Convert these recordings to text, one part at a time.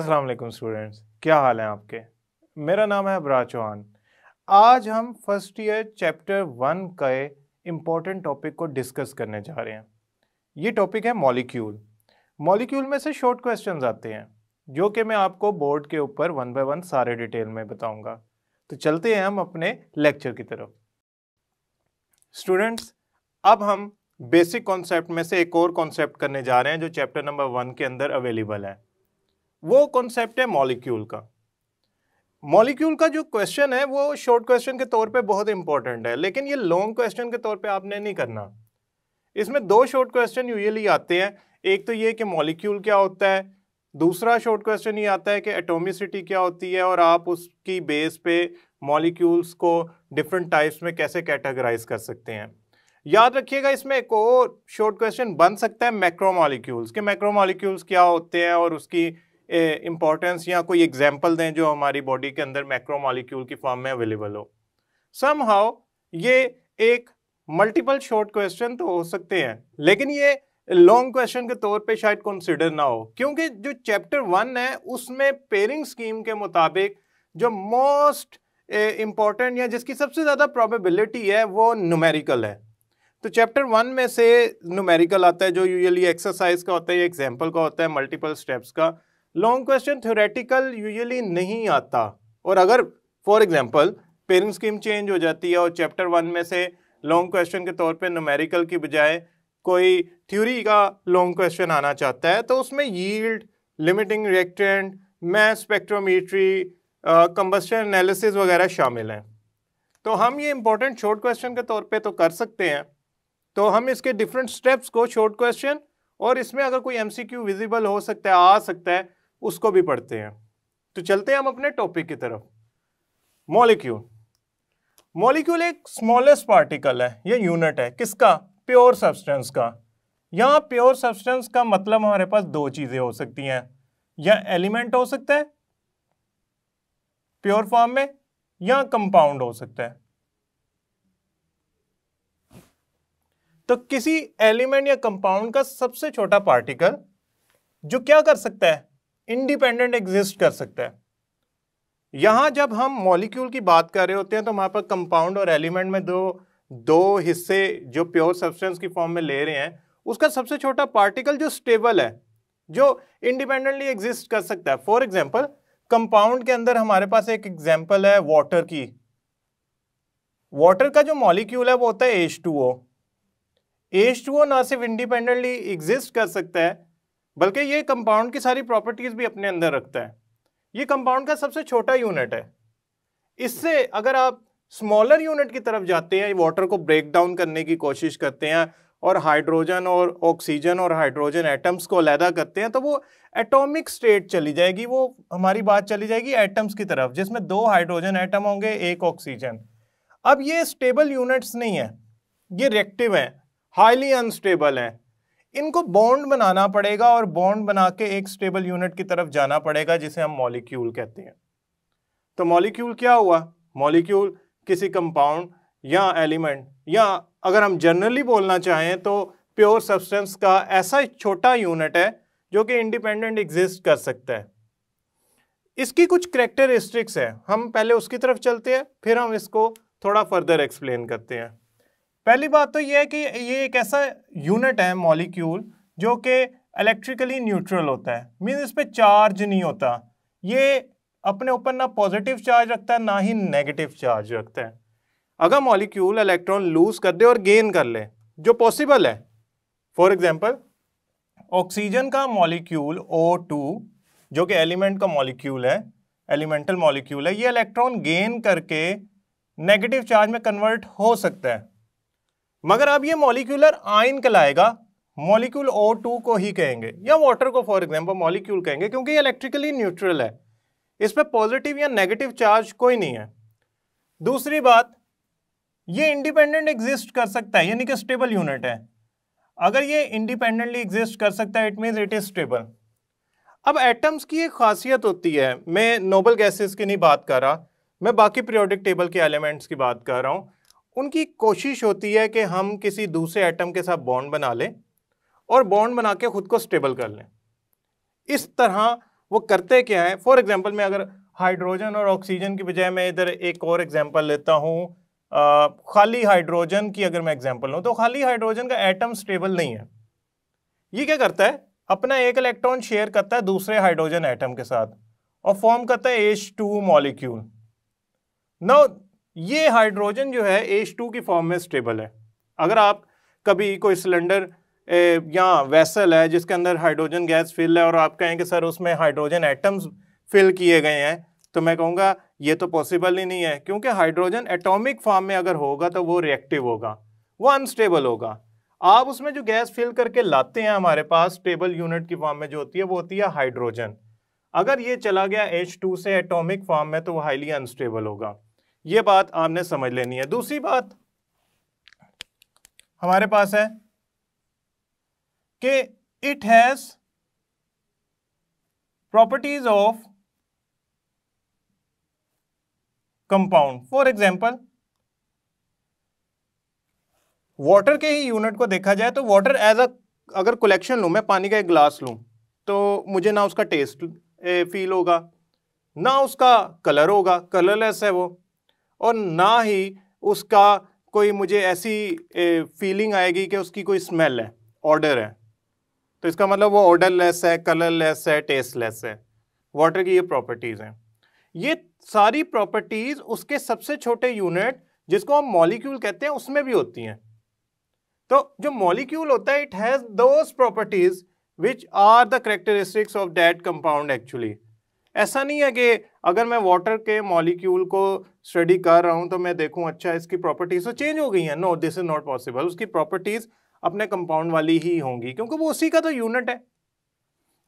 अस्सलाम वालेकुम स्टूडेंट्स क्या हाल हैं आपके मेरा नाम है अबरा चौहान आज हम फर्स्ट ईयर चैप्टर वन के इम्पॉर्टेंट टॉपिक को डिस्कस करने जा रहे हैं ये टॉपिक है मॉलिक्यूल मॉलिक्यूल में से शॉर्ट क्वेश्चन आते हैं जो कि मैं आपको बोर्ड के ऊपर वन बाय वन सारे डिटेल में बताऊंगा तो चलते हैं हम अपने लेक्चर की तरफ स्टूडेंट्स अब हम बेसिक कॉन्सेप्ट में से एक और कॉन्सेप्ट करने जा रहे हैं जो चैप्टर नंबर वन के अंदर अवेलेबल है वो कॉन्सेप्ट है मॉलिक्यूल का मॉलिक्यूल का जो क्वेश्चन है वो शॉर्ट क्वेश्चन के तौर पे बहुत इंपॉर्टेंट है लेकिन ये लॉन्ग क्वेश्चन के तौर पे आपने नहीं करना इसमें दो शॉर्ट क्वेश्चन यूजली आते हैं एक तो ये कि मॉलिक्यूल क्या होता है दूसरा शॉर्ट क्वेश्चन ये आता है कि एटोमिसिटी क्या होती है और आप उसकी बेस पे मॉलिक्यूल्स को डिफरेंट टाइप्स में कैसे कैटेगराइज कर सकते हैं याद रखिएगा इसमें एक और शॉर्ट क्वेश्चन बन सकता है मैक्रो मॉलिक्यूल्स के मैक्रो मॉलिक्यूल्स क्या होते हैं और उसकी इम्पॉर्टेंस या कोई एग्जाम्पल दें जो हमारी बॉडी के अंदर मैक्रो मॉलिक्यूल की फॉर्म में अवेलेबल हो सम हाउ ये एक मल्टीपल शॉर्ट क्वेश्चन तो हो सकते हैं लेकिन ये लॉन्ग क्वेश्चन के तौर पे शायद कंसिडर ना हो क्योंकि जो चैप्टर वन है उसमें पेरिंग स्कीम के मुताबिक जो मोस्ट इम्पॉर्टेंट या जिसकी सबसे ज़्यादा प्रॉबिलिटी है वो न्यूमेरिकल है तो चैप्टर वन में से न्यूमेरिकल आता है जो यूजली एक्सरसाइज का होता है या एग्जाम्पल का होता है मल्टीपल स्टेप्स का लॉन्ग क्वेश्चन थ्योरेटिकल यूजुअली नहीं आता और अगर for example parent scheme change हो जाती है और चैप्टर वन में से लॉन्ग क्वेश्चन के तौर पे नोमेरिकल की बजाय कोई थ्योरी का लॉन्ग क्वेश्चन आना चाहता है तो उसमें yield limiting reactant mass spectrometry combustion analysis वगैरह शामिल हैं तो हम ये इंपॉर्टेंट शॉर्ट क्वेश्चन के तौर पे तो कर सकते हैं तो हम इसके डिफरेंट स्टेप्स को शॉर्ट क्वेश्चन और इसमें अगर कोई एम विजिबल हो सकता है आ सकता है उसको भी पढ़ते हैं तो चलते हैं हम अपने टॉपिक की तरफ मॉलिक्यूल मॉलिक्यूल एक स्मॉलेस्ट पार्टिकल है ये यूनिट है किसका प्योर सब्सटेंस का यहाँ प्योर सब्सटेंस का मतलब हमारे पास दो चीज़ें हो सकती हैं या एलिमेंट हो सकता है प्योर फॉर्म में या कंपाउंड हो सकता है तो किसी एलिमेंट या कंपाउंड का सबसे छोटा पार्टिकल जो क्या कर सकता है इंडिपेंडेंट एग्जिस्ट कर सकता है यहां जब हम मॉलिक्यूल की बात कर रहे होते हैं तो वहां पर कंपाउंड और एलिमेंट में दो दो हिस्से जो प्योर सब्सटेंस की फॉर्म में ले रहे हैं उसका सबसे छोटा पार्टिकल जो स्टेबल है जो इंडिपेंडेंटली एग्जिस्ट कर सकता है फॉर एग्जाम्पल कंपाउंड के अंदर हमारे पास एक एग्जाम्पल है वॉटर की वॉटर का जो मॉलिक्यूल है वो होता है H two O H two O ना सिर्फ इंडिपेंडेंटली एग्जिस्ट कर सकता है बल्कि ये कंपाउंड की सारी प्रॉपर्टीज़ भी अपने अंदर रखता है ये कंपाउंड का सबसे छोटा यूनिट है इससे अगर आप स्मॉलर यूनिट की तरफ जाते हैं वाटर को ब्रेक डाउन करने की कोशिश करते हैं और हाइड्रोजन और ऑक्सीजन और हाइड्रोजन एटम्स को अलहदा करते हैं तो वो एटॉमिक स्टेट चली जाएगी वो हमारी बात चली जाएगी एटम्स की तरफ जिसमें दो हाइड्रोजन एटम होंगे एक ऑक्सीजन अब ये स्टेबल यूनिट्स नहीं है ये रिएक्टिव हैं हाईली अनस्टेबल हैं इनको बॉन्ड बनाना पड़ेगा और बॉन्ड बना के एक स्टेबल यूनिट की तरफ जाना पड़ेगा जिसे हम मॉलिक्यूल कहते हैं तो मॉलिक्यूल क्या हुआ मॉलिक्यूल किसी कंपाउंड या एलिमेंट या अगर हम जनरली बोलना चाहें तो प्योर सब्सटेंस का ऐसा छोटा यूनिट है जो कि इंडिपेंडेंट एग्जिस्ट कर सकता है इसकी कुछ करेक्टरिस्टिक्स है हम पहले उसकी तरफ चलते हैं फिर हम इसको थोड़ा फर्दर एक्सप्लेन करते हैं पहली बात तो यह है कि ये एक ऐसा यूनिट है मॉलिक्यूल जो कि इलेक्ट्रिकली न्यूट्रल होता है मीन इस पर चार्ज नहीं होता ये अपने ऊपर ना पॉजिटिव चार्ज रखता है ना ही नेगेटिव चार्ज रखता है अगर मॉलिक्यूल इलेक्ट्रॉन लूज कर दे और गेन कर ले जो पॉसिबल है फॉर एग्जाम्पल ऑक्सीजन का मॉलिक्यूल O2 जो कि एलिमेंट का मॉलिक्यूल है एलिमेंटल मॉलिक्यूल है ये इलेक्ट्रॉन गेन करके नेगेटिव चार्ज में कन्वर्ट हो सकता है मगर अब ये मॉलिक्यूलर आयन कहलाएगा मॉलिक्यूल O2 को ही कहेंगे या वाटर को फॉर एग्जांपल मॉलिक्यूल कहेंगे क्योंकि ये इलेक्ट्रिकली न्यूट्रल है इस पर पॉजिटिव या नेगेटिव चार्ज कोई नहीं है दूसरी बात ये इंडिपेंडेंट एग्जिस्ट कर सकता है यानी कि स्टेबल यूनिट है अगर ये इंडिपेंडेंटली एग्जिस्ट कर सकता है it means it is stable अब एटम्स की एक खासियत होती है मैं नोबल गैसेस की नहीं बात कर रहा मैं बाकी पीरियोडिक टेबल के एलिमेंट्स की बात कर रहा हूँ उनकी कोशिश होती है कि हम किसी दूसरे एटम के साथ बॉन्ड बना लें और बॉन्ड बना के ख़ुद को स्टेबल कर लें इस तरह वो करते क्या है फॉर एग्ज़ाम्पल मैं अगर हाइड्रोजन और ऑक्सीजन की बजाय मैं इधर एक और एग्जाम्पल लेता हूँ खाली हाइड्रोजन की अगर मैं एग्जाम्पल लूँ तो खाली हाइड्रोजन का एटम स्टेबल नहीं है ये क्या करता है अपना एक इलेक्ट्रॉन शेयर करता है दूसरे हाइड्रोजन एटम के साथ और फॉर्म करता है एच टू मॉलिक्यूल नाउ ये हाइड्रोजन जो है H2 टू की फॉर्म में स्टेबल है अगर आप कभी कोई सिलेंडर या वेसल है जिसके अंदर हाइड्रोजन गैस फिल है और आप कहें कि सर उसमें हाइड्रोजन एटम्स फिल किए गए हैं तो मैं कहूँगा ये तो पॉसिबल ही नहीं है क्योंकि हाइड्रोजन एटॉमिक फॉर्म में अगर होगा तो वो रिएक्टिव होगा वो अनस्टेबल होगा आप उसमें जो गैस फिल करके लाते हैं हमारे पास स्टेबल यूनिट की फॉर्म में जो होती है वो होती है हाइड्रोजन अगर ये चला गया H2 से एटॉमिक फॉर्म में तो वो हाईली अनस्टेबल होगा ये बात आपने समझ लेनी है दूसरी बात हमारे पास है कि it has properties of compound for example water के ही यूनिट को देखा जाए तो वाटर एज अ अगर कलेक्शन लू मैं पानी का एक ग्लास लू तो मुझे ना उसका टेस्ट फील होगा ना उसका कलर होगा कलरलेस है वो और ना ही उसका कोई मुझे ऐसी फीलिंग आएगी कि उसकी कोई स्मेल है ऑर्डर है तो इसका मतलब वो ऑर्डर लेस है कलर लेस है टेस्ट लेस है वाटर की ये प्रॉपर्टीज़ हैं ये सारी प्रॉपर्टीज़ उसके सबसे छोटे यूनिट जिसको हम मॉलिक्यूल कहते हैं उसमें भी होती हैं तो जो मॉलिक्यूल होता है it has those properties which are the characteristics of that compound actually ऐसा नहीं है कि अगर मैं वाटर के मॉलिक्यूल को स्टडी कर रहा हूँ तो मैं देखूँ अच्छा इसकी प्रॉपर्टीज़ तो चेंज हो गई हैं no this is not possible उसकी प्रॉपर्टीज़ अपने कंपाउंड वाली ही होंगी क्योंकि वो उसी का तो यूनिट है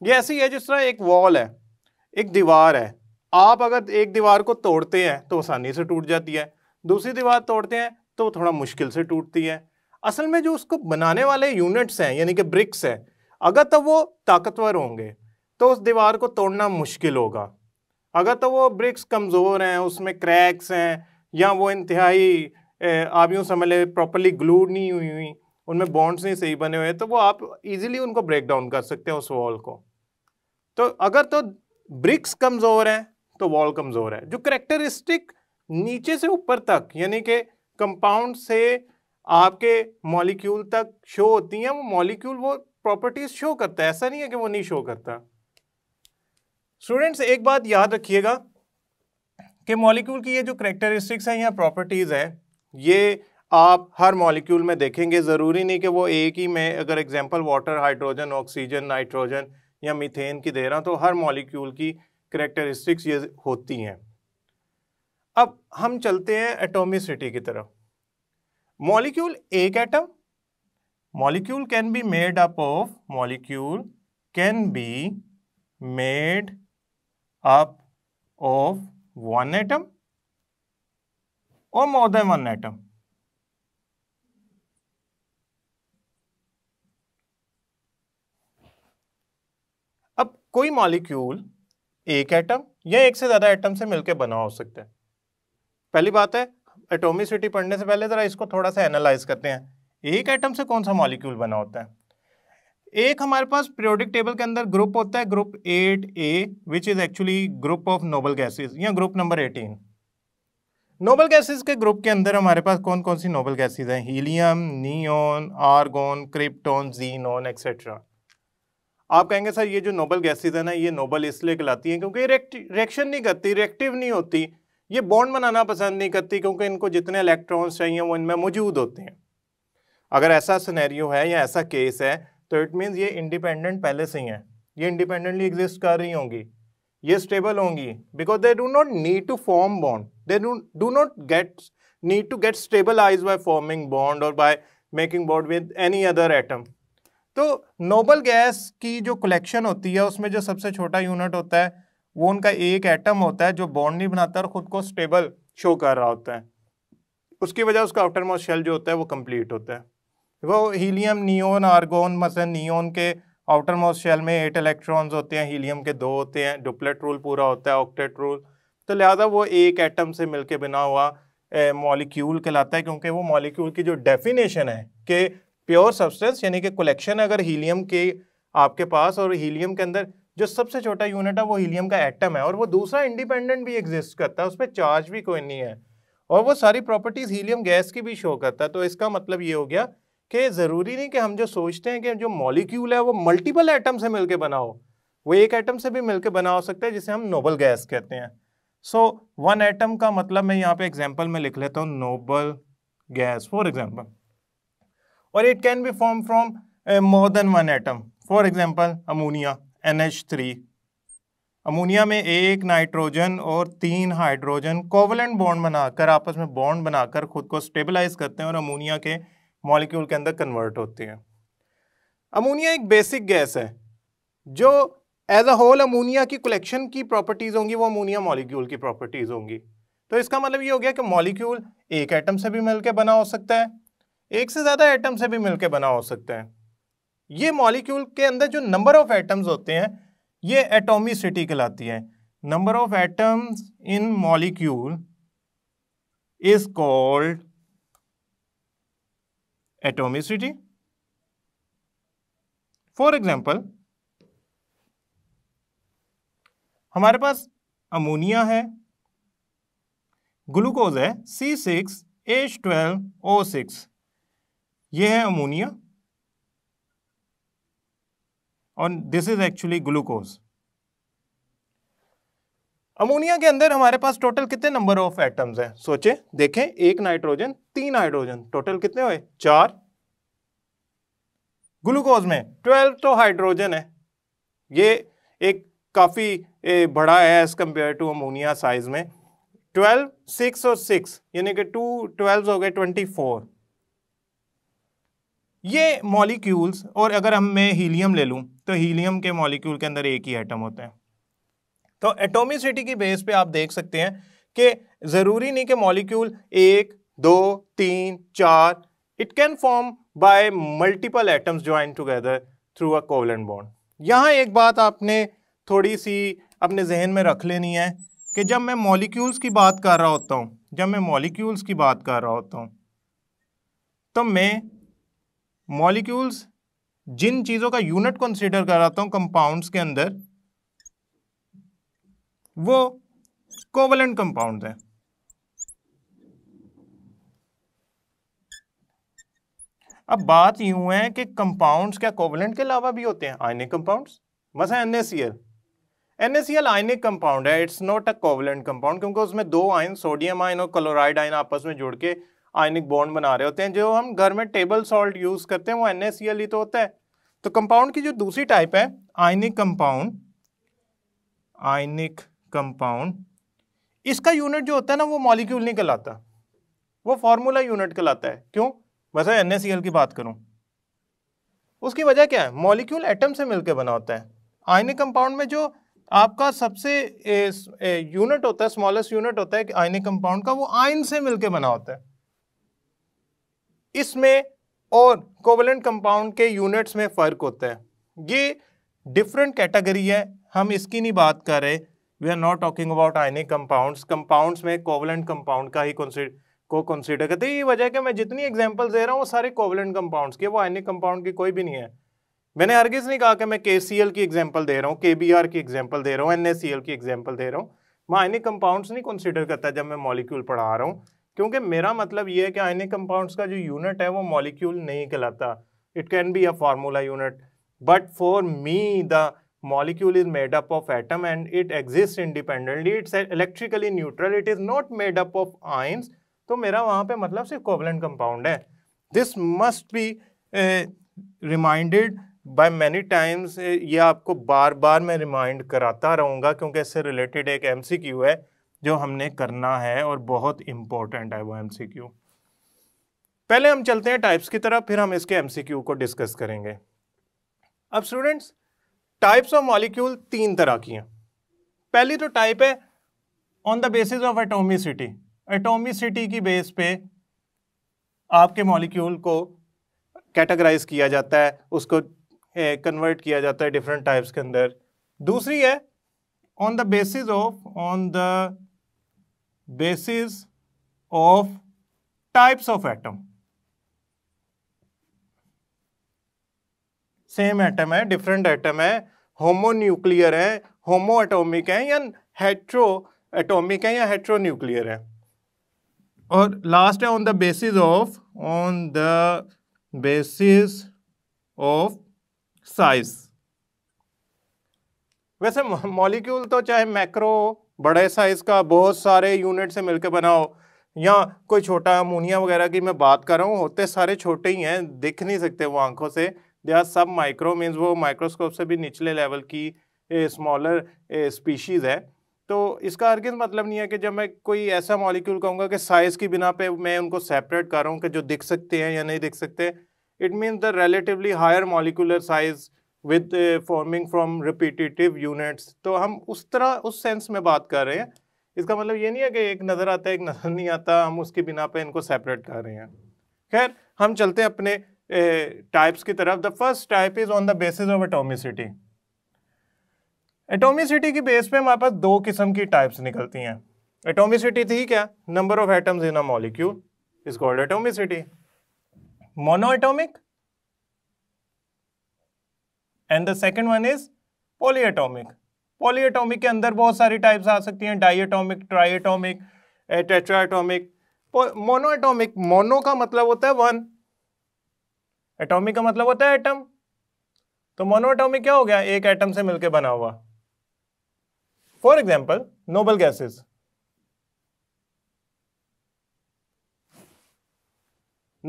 ये ऐसी है जिस तरह एक वॉल है एक दीवार है आप अगर एक दीवार को तोड़ते हैं तो आसानी से टूट जाती है दूसरी दीवार तोड़ते हैं तो थोड़ा मुश्किल से टूटती है असल में जो उसको बनाने वाले यूनिट्स हैं यानी कि ब्रिक्स हैं अगर तब वो ताकतवर होंगे तो उस दीवार को तोड़ना मुश्किल होगा अगर तो वो ब्रिक्स कमज़ोर हैं उसमें क्रैक्स हैं या वो इंतहाई आप यूँ समझ लें प्रॉपरली ग्लूड नहीं हुई हुई उनमें बॉन्ड्स नहीं सही बने हुए तो वो आप इजीली उनको ब्रेक डाउन कर सकते हैं उस वॉल को तो अगर तो ब्रिक्स कमज़ोर हैं तो वॉल कमज़ोर है जो करेक्टरिस्टिक नीचे से ऊपर तक यानी कि कंपाउंड से आपके मॉलिक्यूल तक शो होती हैं वो मॉलिक्यूल वो प्रॉपर्टीज़ शो करता है ऐसा नहीं है कि वो नहीं शो करता स्टूडेंट्स एक बात याद रखिएगा कि मॉलिक्यूल की ये जो करेक्टरिस्टिक्स हैं या प्रॉपर्टीज़ हैं ये आप हर मॉलिक्यूल में देखेंगे ज़रूरी नहीं कि वो एक ही में अगर example water hydrogen oxygen nitrogen या मीथेन की दे रहा तो हर मॉलिक्यूल की करेक्टरिस्टिक्स ये होती हैं अब हम चलते हैं एटोमिसिटी की तरफ मॉलिक्यूल एक atom molecule can be made up of molecule can be made up of one atom or more than one atom. अब कोई मॉलिक्यूल एक एटम या एक से ज़्यादा एटम से मिलकर बना हो सकता है पहली बात है एटोमिसिटी पढ़ने से पहले ज़रा इसको थोड़ा सा एनालाइज करते हैं एक एटम से कौन सा मॉलिक्यूल बना होता है एक हमारे पास पीरियोडिक टेबल के अंदर ग्रुप होता है group eight A which is actually group of noble gases या group number eighteen noble gases के ग्रुप के अंदर हमारे पास कौन कौन सी नोबल गैसेज हैं helium neon argon krypton xenon etcetera आप कहेंगे सर ये जो नोबल गैसेज है ना ये नोबल इसलिए कहलाती हैं क्योंकि रिएक्शन नहीं करती रिएक्टिव नहीं होती ये बॉन्ड बनाना पसंद नहीं करती क्योंकि इनको जितने इलेक्ट्रॉन्स चाहिए वो इनमें मौजूद होते हैं अगर ऐसा सिनेरियो है या ऐसा केस है तो इट मीन्स ये इंडिपेंडेंट पहले से ही हैं ये इंडिपेंडेंटली एग्जिस्ट कर रही होंगी ये स्टेबल होंगी because they do not need to form bond they do not get need to get stabilize by forming bond और by making bond with any other atom तो नोबल गैस की जो collection होती है उसमें जो सबसे छोटा यूनिट होता है वो उनका एक एटम होता है जो बॉन्ड नहीं बनाता और ख़ुद को स्टेबल शो कर रहा होता है उसकी वजह उसका आउटर मोस्ट शेल जो होता है वो कंप्लीट होता है वो हीलियम नियोन आर्गोन मसल नियोन के आउटर मोस्ट शेल में एट इलेक्ट्रॉन्स होते हैं हीलियम के दो होते हैं डुप्लेट रूल पूरा होता है ऑक्टेट रूल तो लिहाजा वो एक एटम से मिलके बना हुआ मॉलिक्यूल कहलाता है क्योंकि वो मॉलिक्यूल की जो डेफिनेशन है कि प्योर सब्सटेंस यानी कि कलेक्शन अगर हीलियम के आपके पास और हीलियम के अंदर जो सबसे छोटा यूनिट है वो हीलियम का एटम है और वो दूसरा इंडिपेंडेंट भी एग्जिस्ट करता है उस पर चार्ज भी कोई नहीं है और वो सारी प्रॉपर्टीज़ हीलियम गैस की भी शो करता है तो इसका मतलब ये हो गया कि ज़रूरी नहीं कि हम जो सोचते हैं कि जो मॉलिक्यूल है वो मल्टीपल एटम से मिलके बना हो वो एक एटम से भी मिलके बना हो सकता है जिसे हम नोबल गैस कहते हैं सो वन एटम का मतलब मैं यहाँ पे एग्जाम्पल में लिख लेता हूँ नोबल गैस फॉर एग्जाम्पल और it can be form from more than one atom for example ammonia N H three ammonia में एक नाइट्रोजन और तीन हाइड्रोजन कोवलेंट बॉन्ड बनाकर आपस में बॉन्ड बनाकर खुद को स्टेबलाइज करते हैं और अमोनिया के मॉलिक्यूल के अंदर कन्वर्ट होती हैं अमोनिया एक बेसिक गैस है जो एज अ होल अमोनिया की कलेक्शन की प्रॉपर्टीज़ होंगी वो अमोनिया मॉलिक्यूल की प्रॉपर्टीज़ होंगी तो इसका मतलब ये हो गया कि मॉलिक्यूल एक एटम से भी मिलकर बना हो सकता है एक से ज़्यादा एटम से भी मिलकर बना हो सकता है ये मॉलिक्यूल के अंदर जो नंबर ऑफ एटम्स होते हैं ये एटोमिसिटी कहलाती है number of atoms in molecule is called atomicity. For example हमारे पास अमोनिया है ग्लूकोज है C six H twelve O six ये है अमोनिया और this is actually glucose ammonia के अंदर हमारे पास टोटल कितने नंबर ऑफ एटम्स हैं सोचे देखें एक नाइट्रोजन तीन हाइड्रोजन टोटल कितने हुए चार ग्लूकोज में ट्वेल्व तो हाइड्रोजन है ये एक काफ़ी बड़ा है as compare to ammonia size में ट्वेल्व सिक्स और सिक्स यानी कि टू ट्वेल्व हो गए ट्वेंटी फोर ये मॉलिक्यूल्स और अगर हम मैं हीलियम ले लूँ तो हीलियम के मॉलिक्यूल के अंदर एक ही आइटम होते हैं तो एटोमिसिटी की बेस पे आप देख सकते हैं कि ज़रूरी नहीं कि मॉलिक्यूल एक दो तीन चार it can form by multiple atoms join together through a covalent bond यहाँ एक बात आपने थोड़ी सी अपने जहन में रख लेनी है कि जब मैं मॉलिक्यूल्स की बात कर रहा होता हूँ जब मैं मॉलिक्यूल्स की बात कर रहा होता हूँ तो मैं मॉलिक्यूल्स जिन चीज़ों का यूनिट कंसीडर कर रहा हूँ कंपाउंड्स के अंदर वो कोवलेंट कंपाउंड है अब बात यूं है कि कंपाउंड्स क्या कोवलेंट के अलावा भी होते हैं आयनिक कंपाउंड्स मसा एन एस NaCl आयनिक कंपाउंड है it's not a covalent compound क्योंकि उसमें दो आयन सोडियम आयन और क्लोराइड आयन आपस में जुड़ के आयनिक बॉन्ड बना रहे होते हैं जो हम घर में टेबल सॉल्ट यूज़ करते हैं वो NaCl ही तो होता है तो कंपाउंड की जो दूसरी टाइप है आयनिक कंपाउंड आयनिक कंपाउंड इसका यूनिट जो होता है ना वो मॉलिक्यूल नहीं कहलाता वो फॉर्मूला यूनिट कहलाता है क्यों वैसे एन की बात करूं उसकी वजह क्या है मॉलिक्यूल एटम से मिलकर बना होता है आयनिक कंपाउंड में जो आपका सबसे यूनिट होता है स्मॉलेस्ट यूनिट होता है आयनिक कंपाउंड का वो आयन से मिलकर बना होता है इसमें और कोवलेंट कंपाउंड के यूनिट्स में फ़र्क होता है ये डिफरेंट कैटेगरी है हम इसकी नहीं बात कर रहे we are not talking about ionic compounds compounds में कोवलेंट कंपाउंड का ही को कंसिडर करते हैं ये वजह कि मैं जितनी एग्जाम्पल्स दे रहा हूँ वो सारे कोवलेंट कंपाउंड्स के वो आयनिक कंपाउंड की कोई भी नहीं है मैंने हरगिज़ नहीं कहा कि मैं के की एग्जाम्पल दे रहा हूँ के की एग्जाम्पल दे रहा हूँ एन की एग्जाम्पल दे रहा हूँ मैं आयनिक कंपाउंड्स नहीं कंसिडर करता जब मैं मॉलिक्यूल पढ़ा रहा हूँ क्योंकि मेरा मतलब ये है कि आयनिक कंपाउंड्स का जो यूनिट है वो मॉलिक्यूल नहीं कहलाता it can be a formula unit but for me the molecule is made up of atom and it exists independently it's electrically neutral it is not made up of ions तो मेरा वहाँ पे मतलब सिर्फ covalent compound है this must be reminded by many times ये आपको बार बार मैं रिमाइंड कराता रहूँगा क्योंकि इससे रिलेटेड एक एमसीक्यू है जो हमने करना है और बहुत इंपॉर्टेंट है वो एमसीक्यू पहले हम चलते हैं टाइप्स की तरफ फिर हम इसके एमसीक्यू को डिस्कस करेंगे अब स्टूडेंट्स टाइप्स ऑफ मॉलिक्यूल तीन तरह की हैं पहली तो टाइप है on the basis of atomicity atomicity की बेस पे आपके मॉलिक्यूल को कैटेगराइज किया जाता है उसको कन्वर्ट किया जाता है डिफरेंट टाइप्स के अंदर दूसरी है on the basis of on the basis of types of atom same atom है डिफरेंट एटम है होमोन्यूक्लियर हैं होमो एटोमिक हैं या हेट्रो एटोमिक हैं या हेट्रो न्यूक्लियर हैं और लास्ट है on the basis of on the basis of size वैसे मॉलिक्यूल तो चाहे मैक्रो बड़े साइज का बहुत सारे यूनिट से मिलकर बनाओ या कोई छोटा अमोनिया वगैरह की मैं बात कर रहा हूँ होते सारे छोटे ही हैं दिख नहीं सकते वो आंखों से they are sub micro means वो माइक्रोस्कोप से भी निचले लेवल की स्मॉलर स्पीशीज़ है तो इसका हरगिज़ मतलब नहीं है कि जब मैं कोई ऐसा मॉलिक्यूल कहूँगा कि साइज़ की बिना पे मैं उनको सेपरेट कर रहा हूँ कि जो दिख सकते हैं या नहीं दिख सकते it means the relatively higher molecular size with forming from repetitive units तो हम उस तरह उस सेंस में बात कर रहे हैं इसका मतलब ये नहीं है कि एक नज़र आता है एक नज़र नहीं आता हम उसके बिना पे इनको सेपरेट कर रहे हैं खैर हम चलते हैं अपने टाइप्स की तरफ the first type is on the basis of atomicity atomicity की बेस पे हमारे पास दो किस्म की टाइप्स निकलती हैं एटोमिसिटी थी क्या number of atoms in a molecule is called atomicity monoatomic and the second one is polyatomic polyatomic के अंदर बहुत सारी टाइप्स आ सकती हैं diatomic triatomic monoatomic mono का मतलब होता है वन एटॉमिक का मतलब होता है एटम तो मोनोएटॉमिक क्या हो गया एक एटम से मिलकर बना हुआ for example noble gases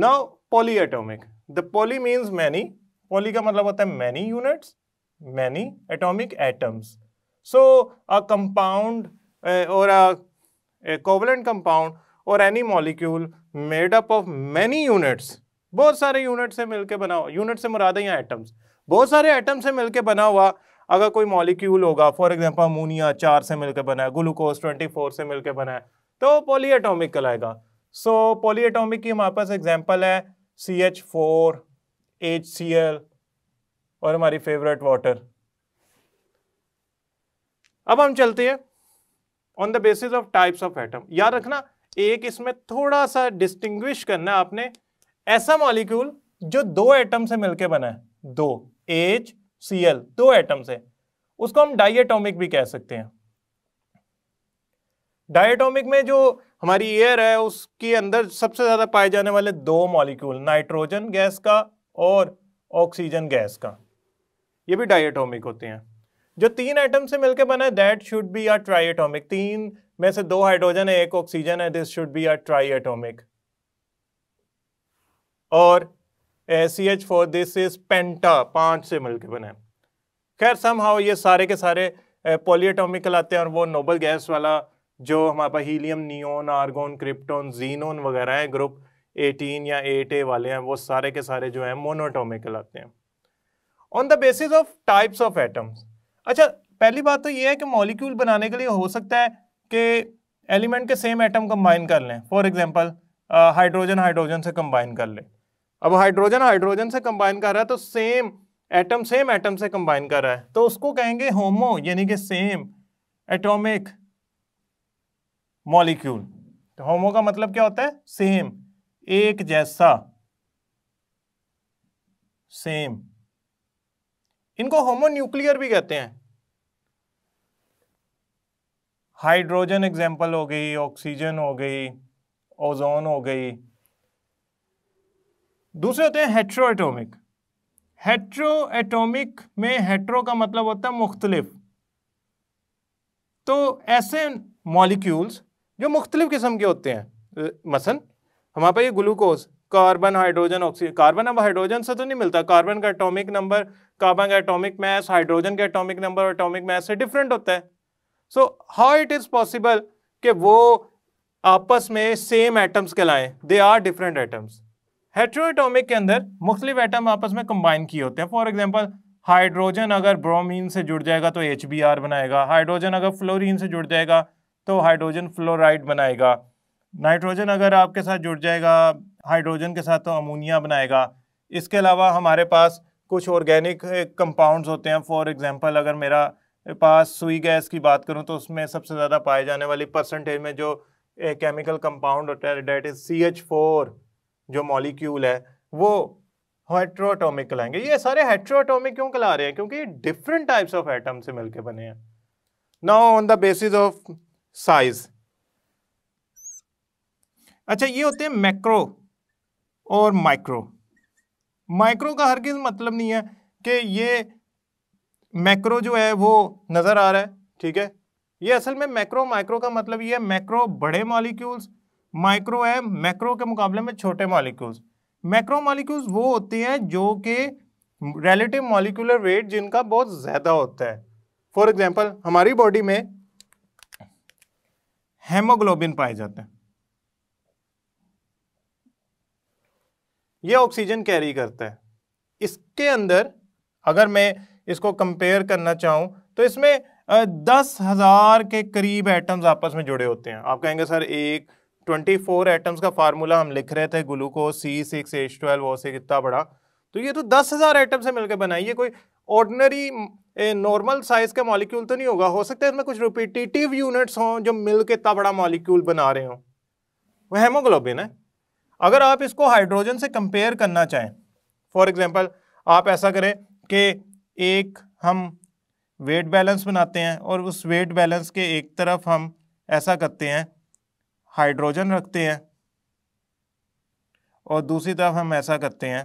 now polyatomic the poly means many poly का मतलब होता है many units many atomic atoms so a compound और a covalent compound or any molecule made up of many बहुत सारे यूनिट से मिलकर बना हुआ यूनिट से मुराद है यहाँ एटम्स बहुत सारे एटम से मिलकर बना हुआ अगर कोई मॉलिक्यूल होगा फॉर एग्जांपल अमोनिया चार से मिलकर बना है ग्लूकोज ट्वेंटी फोर से मिलकर बना है तो पोलीएटोमिक कहलाएगा सो so, पोलीएटोमिक की हमारे पास एग्जाम्पल है C H four H C L और हमारी फेवरेट वाटर अब हम चलते हैं on the basis of types of atom याद रखना एक इसमें थोड़ा सा डिस्टिंग्विश करना आपने ऐसा मॉलिक्यूल जो दो एटम से मिलकर बना है दो एच सी एल दो एटम से उसको हम डाइएटोमिक भी कह सकते हैं डायटोमिक में जो हमारी एयर है उसके अंदर सबसे ज्यादा पाए जाने वाले दो मॉलिक्यूल नाइट्रोजन गैस का और ऑक्सीजन गैस का ये भी डायटोमिक होते हैं जो तीन एटम से मिलकर बना है that should be are triatomic तीन में से दो हाइड्रोजन है एक ऑक्सीजन है this should be are triatomic और C H four this is penta पांच से मिलकर बना है खैर सम हाउ ये सारे के सारे पोलियोटोमिकल आते हैं और वो नोबल गैस वाला जो हमारे पास helium neon argon krypton xenon वगैरह हैं ग्रुप 18 या 8A वाले हैं वो सारे के सारे जो हैं मोनोटोमिकल आते हैं on the basis of types of atoms अच्छा पहली बात तो ये है कि मॉलिक्यूल बनाने के लिए हो सकता है कि एलिमेंट के सेम एटम कंबाइन कर लें फॉर एग्ज़ाम्पल हाइड्रोजन हाइड्रोजन से कंबाइन कर लें अब हाइड्रोजन हाइड्रोजन से कंबाइन कर रहा है तो सेम एटम सेम एटम से कंबाइन कर रहा है तो उसको कहेंगे होमो यानी कि सेम एटॉमिक मॉलिक्यूल तो होमो का मतलब क्या होता है सेम एक जैसा सेम इनको होमो न्यूक्लियर भी कहते हैं हाइड्रोजन एग्जाम्पल हो गई ऑक्सीजन हो गई ओजोन हो गई दूसरे होते हैं हेट्रो एटोमिक हेट्रो एटोमिक में हेट्रो का मतलब होता है मुख्तलिफ तो ऐसे मॉलिक्यूल्स जो मुख्तलिफ किस्म के होते हैं मसन हमारे पास ये glucose carbon hydrogen oxygen carbon अब हाइड्रोजन से तो नहीं मिलता कार्बन का एटॉमिक नंबर कार्बन का एटॉमिक मैस हाइड्रोजन का एटॉमिक नंबर एटॉमिक मैस से डिफरेंट होता है so how it is possible कि वो आपस में सेम एटम्स कहलाएं they are different atoms heteroatomic के अंदर मुख्तलिफ आइटम आपस में कंबाइन किए होते हैं फॉर एग्जाम्पल हाइड्रोजन अगर ब्रोमीन से जुड़ जाएगा तो एच बनाएगा हाइड्रोजन अगर फ्लोरिन से जुड़ जाएगा तो हाइड्रोजन फ्लोराइड बनाएगा नाइट्रोजन अगर आपके साथ जुड़ जाएगा हाइड्रोजन के साथ तो अमोनिया बनाएगा इसके अलावा हमारे पास कुछ ऑर्गेनिक कंपाउंड्स होते हैं फॉर एग्जांपल अगर मेरा पास सुई गैस की बात करूं तो उसमें सबसे ज़्यादा पाए जाने वाली परसेंटेज में जो केमिकल कंपाउंड होता है that is C H four जो मॉलिक्यूल है वो हेट्रोटोमिक कहलाएंगे ये सारे हेट्रोटोमिक क्यों कहला रहे हैं क्योंकि डिफरेंट टाइप्स ऑफ एटम से मिलकर बने हैं now on the basis of size अच्छा ये होते हैं मैक्रो और माइक्रो माइक्रो का हर किस मतलब नहीं है कि ये मैक्रो जो है वो नज़र आ रहा है ठीक है ये असल में मैक्रो माइक्रो का मतलब ये है मैक्रो बड़े मॉलिक्यूल्स माइक्रो है मैक्रो के मुकाबले में छोटे मॉलिक्यूल्स मैक्रो मॉलिक्यूल्स वो होते हैं जो कि रिलेटिव मॉलिकुलर वेट जिनका बहुत ज़्यादा होता है फॉर एग्जाम्पल हमारी बॉडी में हेमोग्लोबिन पाए जाते हैं ये ऑक्सीजन कैरी करता है इसके अंदर अगर मैं इसको कंपेयर करना चाहूँ तो इसमें दस हज़ार के करीब एटम्स आपस में जुड़े होते हैं आप कहेंगे सर एक 24 एटम्स का फार्मूला हम लिख रहे थे glucose C six H twelve O six इतना बड़ा तो ये तो दस हज़ार एटम से मिलकर बनाई ये कोई ऑर्डनरी नॉर्मल साइज का मॉलिक्यूल तो नहीं होगा हो सकता है इसमें कुछ रिपीटेटिव यूनिट्स हों जो मिल के इतना बड़ा मॉलिक्यूल बना रहे हों वह हेमोग्लोबिन है अगर आप इसको हाइड्रोजन से कंपेयर करना चाहें फॉर एग्जाम्पल आप ऐसा करें कि एक हम वेट बैलेंस बनाते हैं और उस वेट बैलेंस के एक तरफ हम ऐसा करते हैं हाइड्रोजन रखते हैं और दूसरी तरफ हम ऐसा करते हैं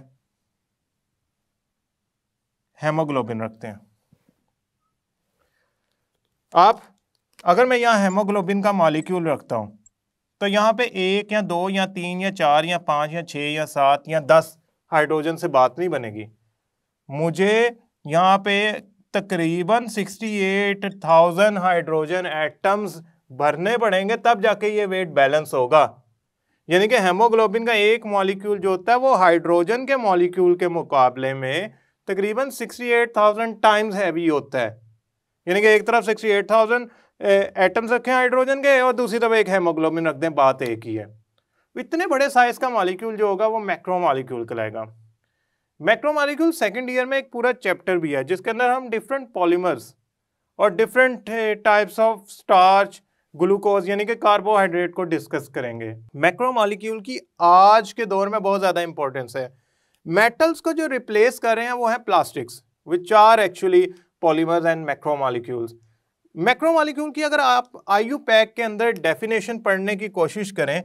हेमोग्लोबिन रखते हैं आप अगर मैं यहाँ हेमोग्लोबिन का मॉलिक्यूल रखता हूं तो यहां पे एक या दो या तीन या चार या पांच या छह या सात या दस हाइड्रोजन से बात नहीं बनेगी मुझे यहां पे तकरीबन sixty eight thousand hydrogen atoms भरने पड़ेंगे तब जाके ये वेट बैलेंस होगा यानी कि हेमोग्लोबिन का एक मॉलिक्यूल जो होता है वो हाइड्रोजन के मॉलिक्यूल के मुकाबले में तकरीबन 68,000 टाइम्स हैवी होता है यानी कि एक तरफ 68,000 एटम्स रखें हाइड्रोजन के और दूसरी तरफ एक हेमोग्लोबिन रख दें बात एक ही है इतने बड़े साइज का मॉलिक्यूल जो होगा वो मैक्रो मॉलिक्यूल कहलाएगा मैक्रो मॉलिक्यूल सेकेंड ईयर में एक पूरा चैप्टर भी है जिसके अंदर हम डिफरेंट पॉलीमर्स और different types of starch glucose यानी कि कार्बोहाइड्रेट को डिस्कस करेंगे मैक्रोमोलिक्यूल की आज के दौर में बहुत ज़्यादा इंपॉर्टेंस है मेटल्स को जो रिप्लेस कर रहे हैं वो है plastics which are actually polymers and macromolecules macromolecule की अगर आप आई पैक के अंदर डेफिनेशन पढ़ने की कोशिश करें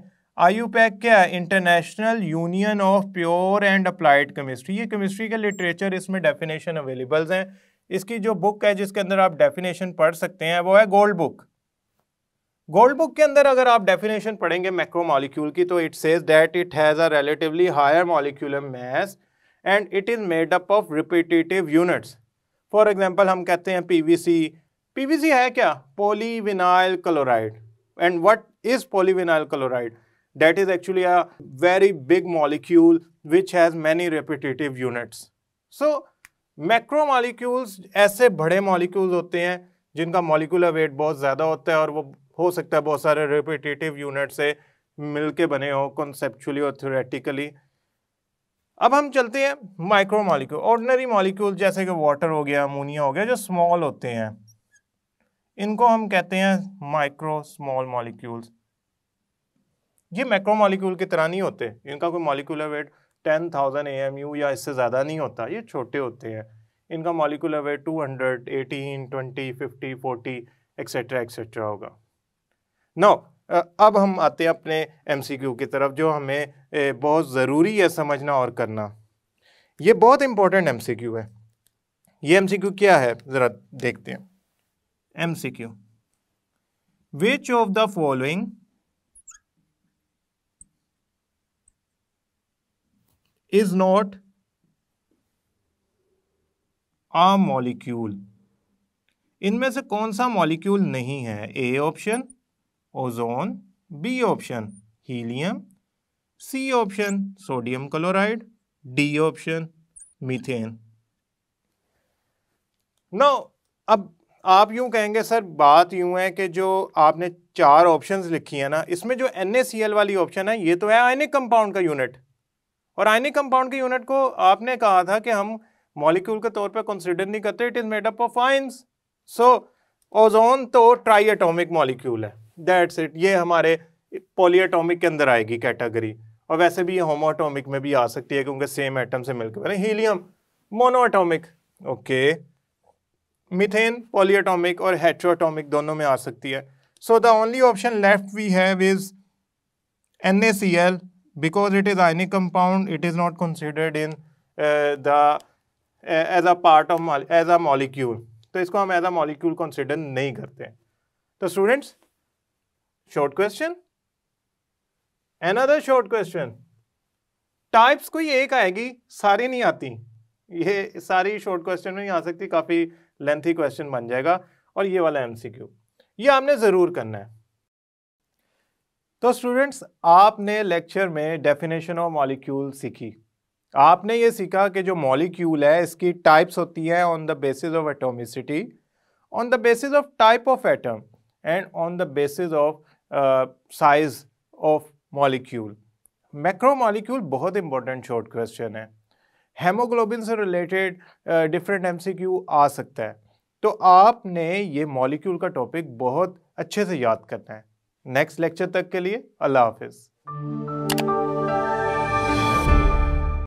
आई पैक क्या है international union of pure and applied chemistry ये केमिस्ट्री के लिटरेचर इसमें डेफिनेशन अवेलेबल्स हैं इसकी जो बुक है जिसके अंदर आप डेफिनेशन पढ़ सकते हैं वो है गोल्ड बुक गोल्ड बुक के अंदर अगर आप डेफिनेशन पढ़ेंगे मैक्रो मॉलिक्यूल की तो it says that it has a relatively higher molecular mass and it is made up of repetitive units for example हम कहते हैं पीवीसी पीवीसी है क्या polyvinyl chloride and what is polyvinyl chloride is actually a very big big which has many many units so macromolecules ऐसे बड़े molecules होते हैं जिनका मॉलिकुलर वेट बहुत ज़्यादा होता है और वो हो सकता है बहुत सारे रिपीटेटिव यूनिट से मिल के बने हों कॉन्सेप्चुअली और थ्योरेटिकली अब हम चलते हैं माइक्रो मॉलिक्यूल ऑर्डनरी मॉलिक्यूल जैसे कि वाटर हो गया अमोनिया हो गया जो स्मॉल होते हैं इनको हम कहते हैं माइक्रो स्मॉल मॉलिक्यूल्स ये मैक्रो मॉलिक्यूल की तरह नहीं होते इनका कोई molecular weight ten thousand A M U या इससे ज़्यादा नहीं होता ये छोटे होते हैं इनका molecular weight two hundred eighteen twenty fifty forty etcetera etcetera होगा नौ अब हम आते हैं अपने एमसीक्यू की तरफ जो हमें बहुत ज़रूरी है समझना और करना ये बहुत इंपॉर्टेंट एमसीक्यू है ये एमसीक्यू क्या है ज़रा देखते हैं MCQ which of the following is not a molecule इनमें से कौन सा मॉलिक्यूल नहीं है A option ozone B option helium C option sodium chloride D option methane no अब आप यूं कहेंगे सर बात यूं है कि जो आपने चार ऑप्शंस लिखी है ना इसमें जो एन वाली ऑप्शन है ये तो है आयनिक कंपाउंड का यूनिट और आयनिक कंपाउंड के यूनिट को आपने कहा था कि हम मॉलिक्यूल के तौर पे कंसिडर नहीं करते it is made up of ions so ozone तो ट्राई एटोमिक मॉलिक्यूल है दैट्स इट ये हमारे पॉलीएटॉमिक के अंदर आएगी कैटेगरी और वैसे भी ये होमोटोमिक में भी आ सकती है क्योंकि सेम एटम से मिलकर बने helium monoatomic okay methane polyatomic और हेट्रोटोमिक दोनों में आ सकती है so the only option left we have is N A C L because it is ionic compound it is not considered in the as a part of as a molecule तो इसको हम as a molecule consider नहीं करते तो students short question another short question types कोई एक आएगी सारी नहीं आती ये सारी शॉर्ट क्वेश्चन में नहीं आ सकती काफ़ी लेंथी क्वेश्चन बन जाएगा और ये वाला एमसीक्यू ये आपने ज़रूर करना है तो स्टूडेंट्स आपने लेक्चर में डेफिनेशन ऑफ मॉलिक्यूल सीखी आपने ये सीखा कि जो मॉलिक्यूल है इसकी टाइप्स होती है on the basis of atomicity on the basis of type of atom and on the basis of size uh, of of molecule macromolecule बहुत इंपॉर्टेंट शॉर्ट क्वेश्चन है हेमोग्लोबिन से रिलेटेड डिफरेंट एमसीक्यू आ सकता है तो आपने ये मॉलिक्यूल का टॉपिक बहुत अच्छे से याद करना है नेक्स्ट लेक्चर तक के लिए अल्लाह हाफिज़